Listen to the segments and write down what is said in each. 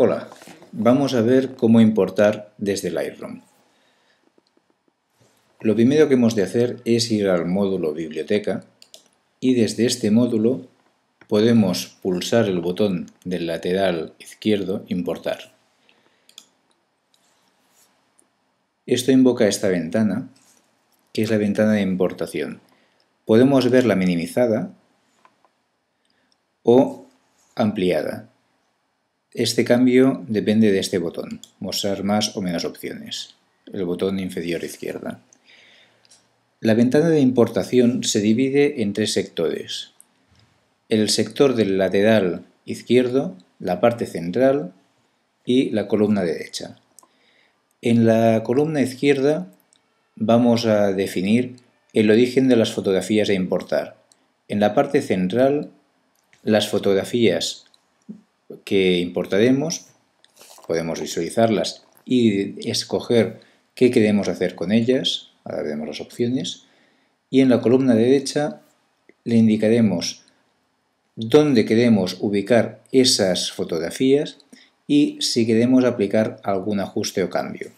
Hola, vamos a ver cómo importar desde Lightroom. Lo primero que hemos de hacer es ir al módulo Biblioteca y desde este módulo podemos pulsar el botón del lateral izquierdo Importar. Esto invoca esta ventana, que es la ventana de importación. Podemos verla minimizada o ampliada. Este cambio depende de este botón, mostrar más o menos opciones, el botón inferior izquierda. La ventana de importación se divide en tres sectores. El sector del lateral izquierdo, la parte central y la columna derecha. En la columna izquierda vamos a definir el origen de las fotografías a importar. En la parte central, las fotografías que importaremos, podemos visualizarlas y escoger qué queremos hacer con ellas, ahora las opciones, y en la columna derecha le indicaremos dónde queremos ubicar esas fotografías y si queremos aplicar algún ajuste o cambio.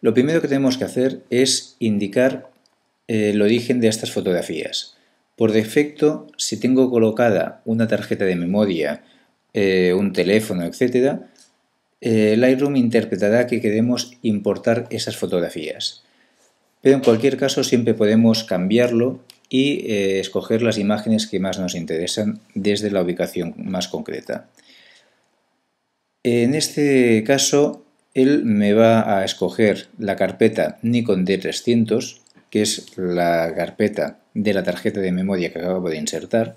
Lo primero que tenemos que hacer es indicar eh, el origen de estas fotografías. Por defecto, si tengo colocada una tarjeta de memoria, eh, un teléfono, etc., eh, Lightroom interpretará que queremos importar esas fotografías. Pero en cualquier caso siempre podemos cambiarlo y eh, escoger las imágenes que más nos interesan desde la ubicación más concreta. En este caso, él me va a escoger la carpeta Nikon D300, que es la carpeta de la tarjeta de memoria que acabo de insertar,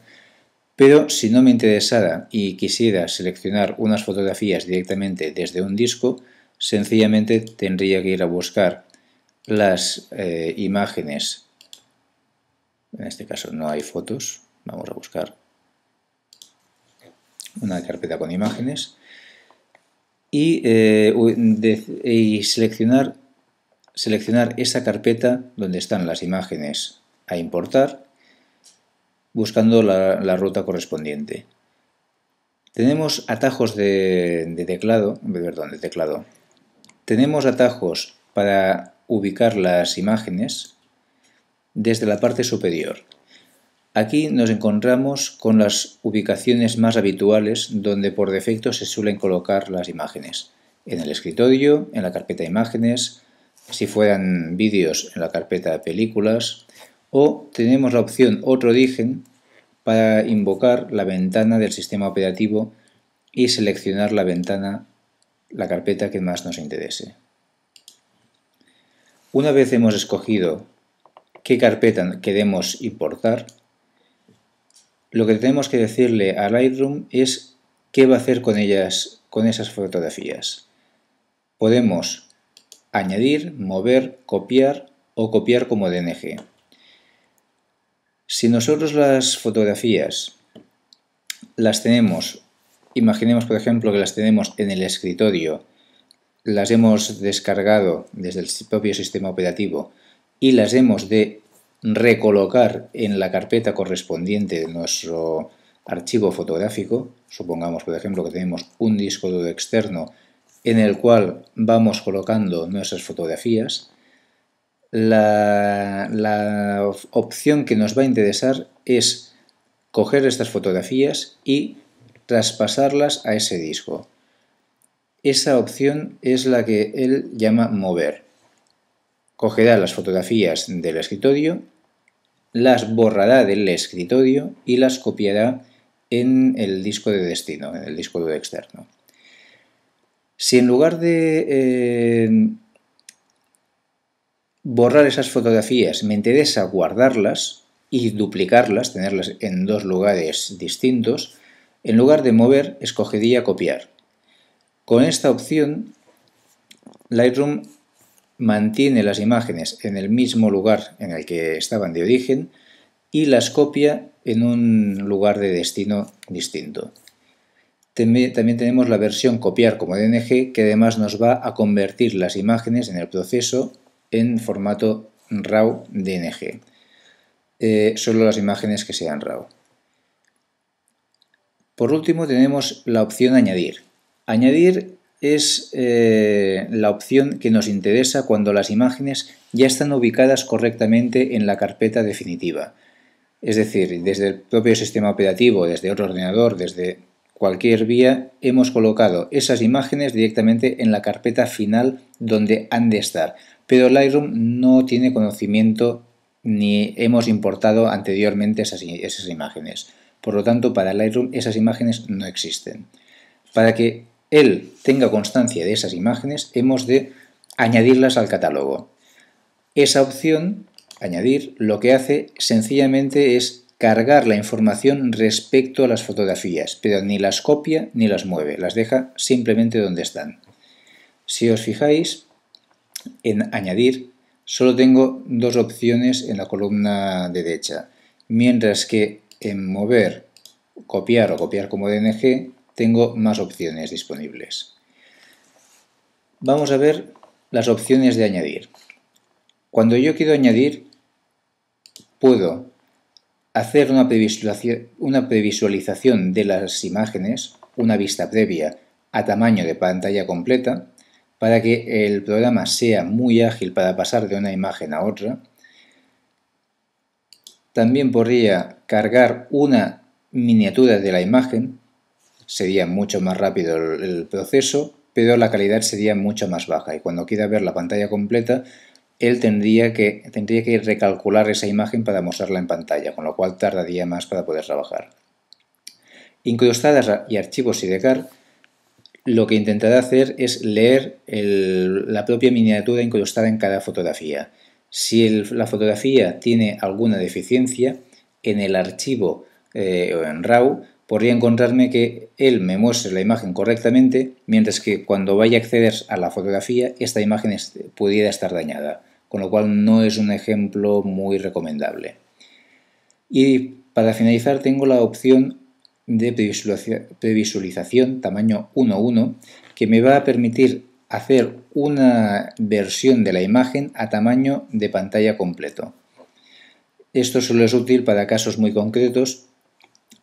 pero si no me interesara y quisiera seleccionar unas fotografías directamente desde un disco, sencillamente tendría que ir a buscar las eh, imágenes. En este caso no hay fotos, vamos a buscar una carpeta con imágenes y, eh, y seleccionar, seleccionar esa carpeta donde están las imágenes a importar buscando la, ruta correspondiente. Tenemos atajos de, de, teclado, perdón, de teclado. Tenemos atajos para ubicar las imágenes desde la parte superior. Aquí nos encontramos con las ubicaciones más habituales donde por defecto se suelen colocar las imágenes. En el escritorio, en la carpeta imágenes, si fueran vídeos en la carpeta películas, o tenemos la opción otro origen para invocar la ventana del sistema operativo y seleccionar la ventana, la carpeta que más nos interese. Una vez hemos escogido qué carpeta queremos importar, lo que tenemos que decirle a Lightroom es qué va a hacer con ellas, con esas fotografías. Podemos añadir, mover, copiar o copiar como DNG. Si nosotros las fotografías las tenemos, imaginemos por ejemplo que las tenemos en el escritorio, las hemos descargado desde el propio sistema operativo y las hemos de recolocar en la carpeta correspondiente de nuestro archivo fotográfico, supongamos por ejemplo que tenemos un disco duro externo en el cual vamos colocando nuestras fotografías, la, opción que nos va a interesar es coger estas fotografías y traspasarlas a ese disco. Esa opción es la que él llama mover. Cogerá las fotografías del escritorio, las borrará del escritorio y las copiará en el disco de destino, en el disco externo. Si en lugar de eh, borrar esas fotografías, me interesa guardarlas y duplicarlas, tenerlas en dos lugares distintos, en lugar de mover, escogería copiar. Con esta opción, Lightroom mantiene las imágenes en el mismo lugar en el que estaban de origen y las copia en un lugar de destino distinto. También tenemos la versión copiar como DNG que además nos va a convertir las imágenes en el proceso en formato RAW DNG. Eh, solo las imágenes que sean RAW. Por último tenemos la opción añadir. Añadir es eh, la opción que nos interesa cuando las imágenes ya están ubicadas correctamente en la carpeta definitiva. Es decir, desde el propio sistema operativo, desde otro ordenador, desde cualquier vía, hemos colocado esas imágenes directamente en la carpeta final donde han de estar. Pero Lightroom no tiene conocimiento ni hemos importado anteriormente esas, esas imágenes. Por lo tanto, para Lightroom esas imágenes no existen. Para que él tenga constancia de esas imágenes, hemos de añadirlas al catálogo. Esa opción, añadir, lo que hace sencillamente es cargar la información respecto a las fotografías, pero ni las copia ni las mueve, las deja simplemente donde están. Si os fijáis en añadir, solo tengo dos opciones en la columna derecha, mientras que en mover, copiar o copiar como DNG, tengo más opciones disponibles. Vamos a ver las opciones de añadir. Cuando yo quiero añadir, puedo hacer una previsualización, de las imágenes, una vista previa a tamaño de pantalla completa, para que el programa sea muy ágil para pasar de una imagen a otra. También podría cargar una miniatura de la imagen, sería mucho más rápido el proceso, pero la calidad sería mucho más baja y cuando quiera ver la pantalla completa él tendría que, tendría que recalcular esa imagen para mostrarla en pantalla, con lo cual tardaría más para poder trabajar. Incrustadas y archivos SIDECAR lo que intentará hacer es leer la propia miniatura incrustada en cada fotografía. Si la fotografía tiene alguna deficiencia, en el archivo eh, o en RAW podría encontrarme que él me muestre la imagen correctamente, mientras que cuando vaya a acceder a la fotografía, esta imagen pudiera estar dañada, con lo cual no es un ejemplo muy recomendable. Y para finalizar tengo la opción de previsualización tamaño 1.1 que me va a permitir hacer una versión de la imagen a tamaño de pantalla completo. Esto solo es útil para casos muy concretos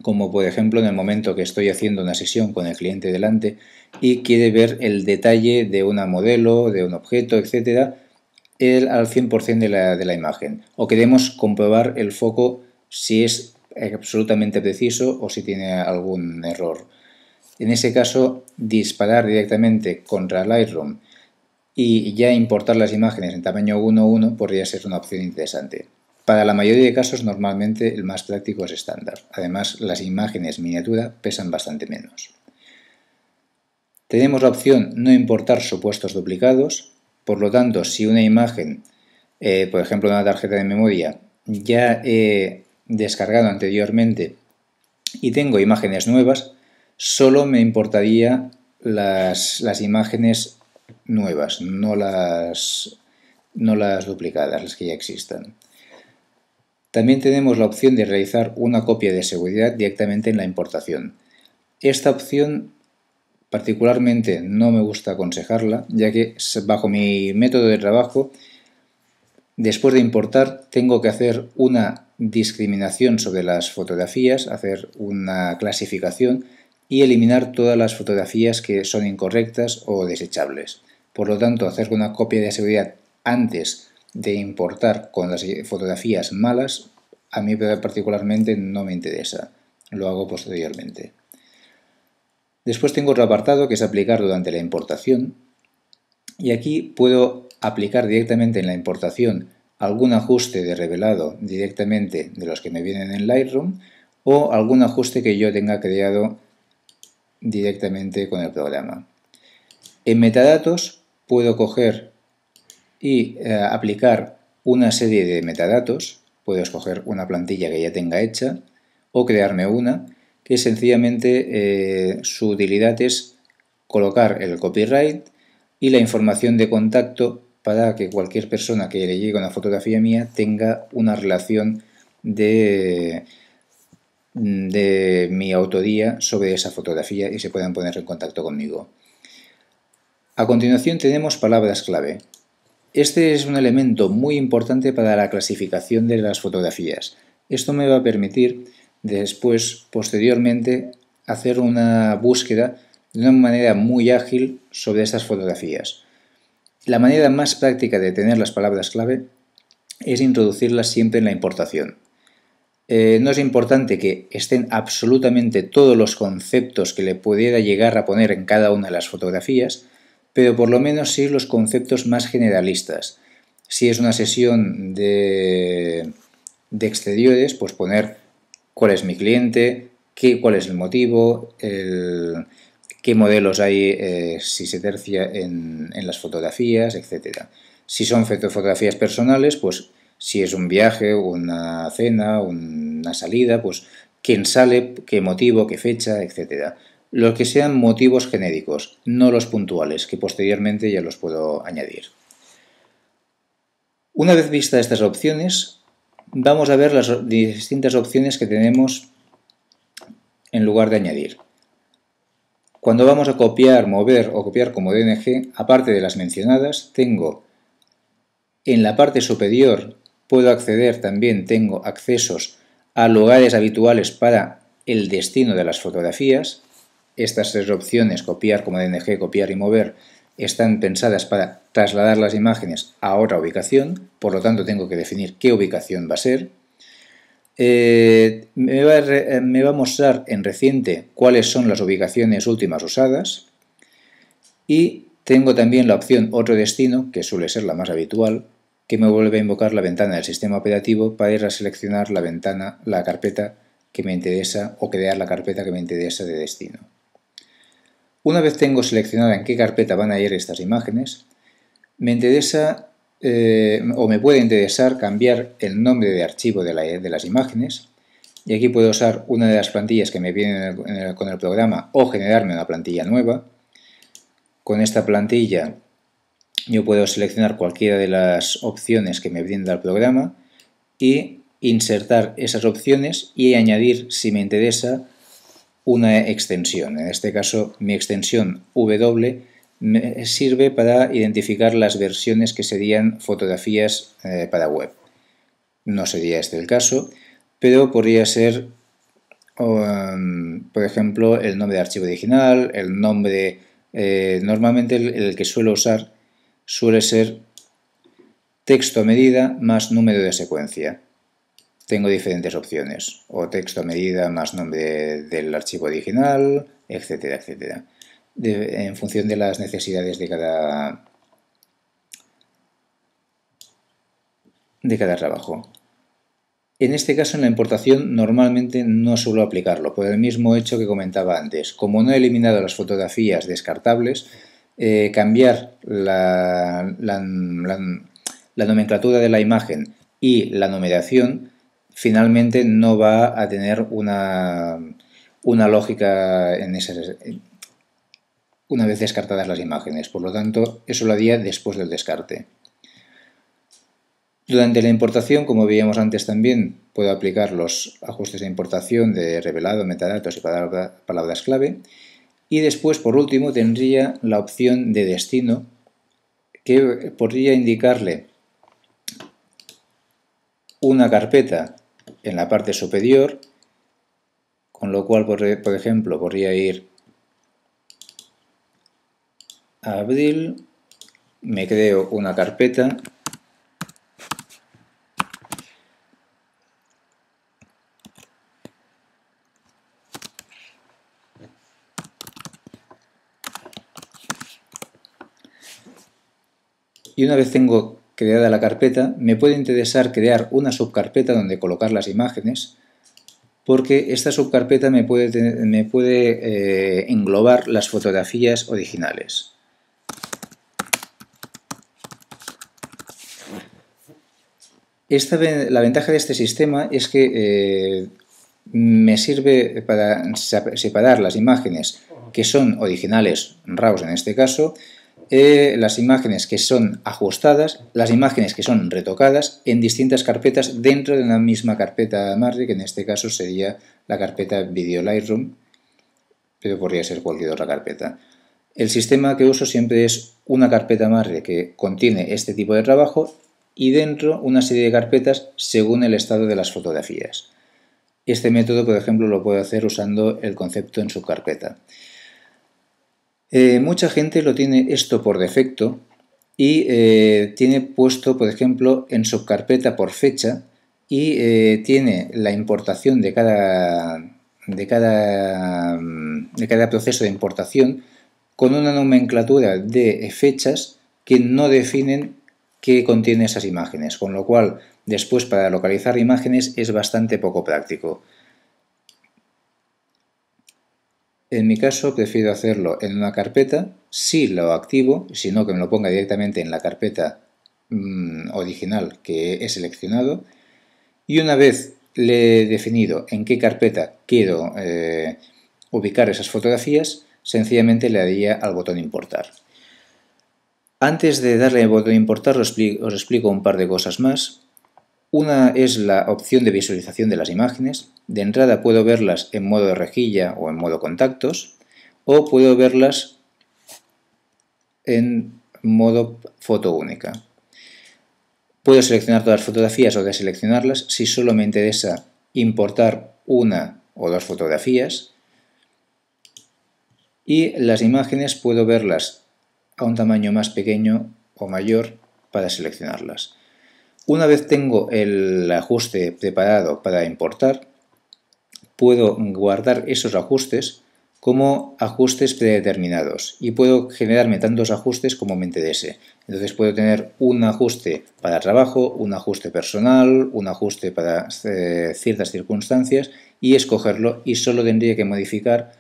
como por ejemplo en el momento que estoy haciendo una sesión con el cliente delante y quiere ver el detalle de una modelo, de un objeto, etcétera, el, al 100% de la, de la imagen. O queremos comprobar el foco si es absolutamente preciso o si tiene algún error. En ese caso, disparar directamente contra Lightroom y ya importar las imágenes en tamaño 1.1 podría ser una opción interesante. Para la mayoría de casos normalmente el más práctico es estándar. Además las imágenes miniatura pesan bastante menos. Tenemos la opción no importar supuestos duplicados, por lo tanto si una imagen, eh, por ejemplo una tarjeta de memoria, ya he descargado anteriormente y tengo imágenes nuevas, solo me importaría las, las imágenes nuevas, no las, no las duplicadas, las que ya existan. También tenemos la opción de realizar una copia de seguridad directamente en la importación. Esta opción particularmente no me gusta aconsejarla, ya que bajo mi método de trabajo, después de importar, tengo que hacer una discriminación sobre las fotografías, hacer una clasificación y eliminar todas las fotografías que son incorrectas o desechables. Por lo tanto, hacer una copia de seguridad antes de importar con las eh, fotografías malas a mí particularmente no me interesa, lo hago posteriormente. Después tengo otro apartado que es aplicar durante la importación y aquí puedo aplicar directamente en la importación algún ajuste de revelado directamente de los que me vienen en Lightroom o algún ajuste que yo tenga creado directamente con el programa. En metadatos puedo coger y eh, aplicar una serie de metadatos Puedo escoger una plantilla que ya tenga hecha o crearme una que sencillamente eh, su utilidad es colocar el copyright y la información de contacto para que cualquier persona que le llegue una fotografía mía tenga una relación de, mm, de mi autoría sobre esa fotografía y se puedan poner en contacto conmigo. A continuación tenemos palabras clave. Este es un elemento muy importante para la clasificación de las fotografías. Esto me va a permitir después, posteriormente, hacer una búsqueda de una manera muy ágil sobre estas fotografías. La manera más práctica de tener las palabras clave es introducirlas siempre en la importación. Eh, no es importante que estén absolutamente todos los conceptos que le pudiera llegar a poner en cada una de las fotografías, pero por lo menos sí los conceptos más generalistas. Si es una sesión de, de exteriores, pues poner cuál es mi cliente, qué, cuál es el motivo, qué modelos hay, eh, si se tercia en, en las fotografías, etc. Si son fotografías personales, pues si es un viaje, una cena, una salida, pues quién sale, qué motivo, qué fecha, etc los que sean motivos genéricos, no los puntuales, que posteriormente ya los puedo añadir. Una vez vistas estas opciones, vamos a ver las distintas opciones que tenemos en lugar de añadir. Cuando vamos a copiar, mover o copiar como DNG, aparte de las mencionadas, tengo en la parte superior, puedo acceder también, tengo accesos a lugares habituales para el destino de las fotografías, estas tres opciones, copiar como DNG, copiar y mover, están pensadas para trasladar las imágenes a otra ubicación, por lo tanto tengo que definir qué ubicación va a ser. Eh, me, va a eh, me va a mostrar en reciente cuáles son las ubicaciones últimas usadas y tengo también la opción otro destino, que suele ser la más habitual, que me vuelve a invocar la ventana del sistema operativo para ir a seleccionar la ventana, la carpeta que me interesa o crear la carpeta que me interesa de destino. Una vez tengo seleccionada en qué carpeta van a ir estas imágenes, me interesa eh, o me puede interesar cambiar el nombre de archivo de, las imágenes. Y aquí puedo usar una de las plantillas que me vienen con el programa o generarme una plantilla nueva. Con esta plantilla yo puedo seleccionar cualquiera de las opciones que me brinda el programa y insertar esas opciones y añadir, si me interesa, una extensión. En este caso, mi extensión W sirve para identificar las versiones que serían fotografías eh, para web. No sería este el caso, pero podría ser, um, por ejemplo, el nombre de archivo original, el nombre... Eh, normalmente el, el que suelo usar suele ser texto a medida más número de secuencia tengo diferentes opciones, o texto a medida más nombre del archivo original, etcétera, etcétera. en función de las necesidades de cada, de cada trabajo. En este caso, en la importación, normalmente no suelo aplicarlo, por el mismo hecho que comentaba antes. Como no he eliminado las fotografías descartables, eh, cambiar la, la, la nomenclatura de la imagen y la numeración finalmente no va a tener una, lógica en esas, una vez descartadas las imágenes. Por lo tanto, eso lo haría después del descarte. Durante la importación, como veíamos antes también, puedo aplicar los ajustes de importación de revelado, metadatos y palabras clave. Y después, por último, tendría la opción de destino, que podría indicarle una carpeta en la parte superior, con lo cual, por, ejemplo, podría ir a abril, me creo una carpeta y una vez tengo creada la carpeta, me puede interesar crear una subcarpeta donde colocar las imágenes, porque esta subcarpeta me puede, me puede eh, englobar las fotografías originales. la ventaja de este sistema es que eh, me sirve para separar las imágenes que son originales, RAWs en este caso, eh, las imágenes que son ajustadas, las imágenes que son retocadas en distintas carpetas dentro de la misma carpeta madre, que en este caso sería la carpeta Video Lightroom, pero podría ser cualquier otra carpeta. El sistema que uso siempre es una carpeta madre que contiene este tipo de trabajo y dentro una serie de carpetas según el estado de las fotografías. Este método, por ejemplo, lo puedo hacer usando el concepto en su carpeta. Eh, mucha gente lo tiene esto por defecto y eh, tiene puesto, por ejemplo, en subcarpeta por fecha y eh, tiene la importación de cada, mm, de cada proceso de importación con una nomenclatura de fechas que no definen qué contiene esas imágenes, con lo cual después para localizar imágenes es bastante poco práctico. En mi caso prefiero hacerlo en una carpeta, si lo activo, si no que me lo ponga directamente en la carpeta mm, original que he seleccionado. Y una vez le he definido en qué carpeta quiero eh, ubicar esas fotografías, sencillamente le daría al botón importar. Antes de darle al botón importar os explico un par de cosas más. Una es la opción de visualización de las imágenes. De entrada puedo verlas en modo de rejilla o en modo contactos o puedo verlas en modo foto única. Puedo seleccionar todas las fotografías o deseleccionarlas si solo me interesa importar una o dos fotografías. Y las imágenes puedo verlas a un tamaño más pequeño o mayor para seleccionarlas. Una vez tengo el ajuste preparado para importar, puedo guardar esos ajustes como ajustes predeterminados y puedo generarme tantos ajustes como me interese. Entonces puedo tener un ajuste para trabajo, un ajuste personal, un ajuste para eh, ciertas circunstancias y escogerlo y solo tendría que modificar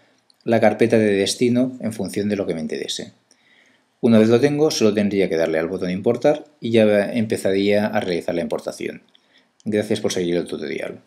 la carpeta de destino en función de lo que me interese. Una vez lo tengo, solo tendría que darle al botón importar y ya empezaría a realizar la importación. Gracias por seguir el tutorial.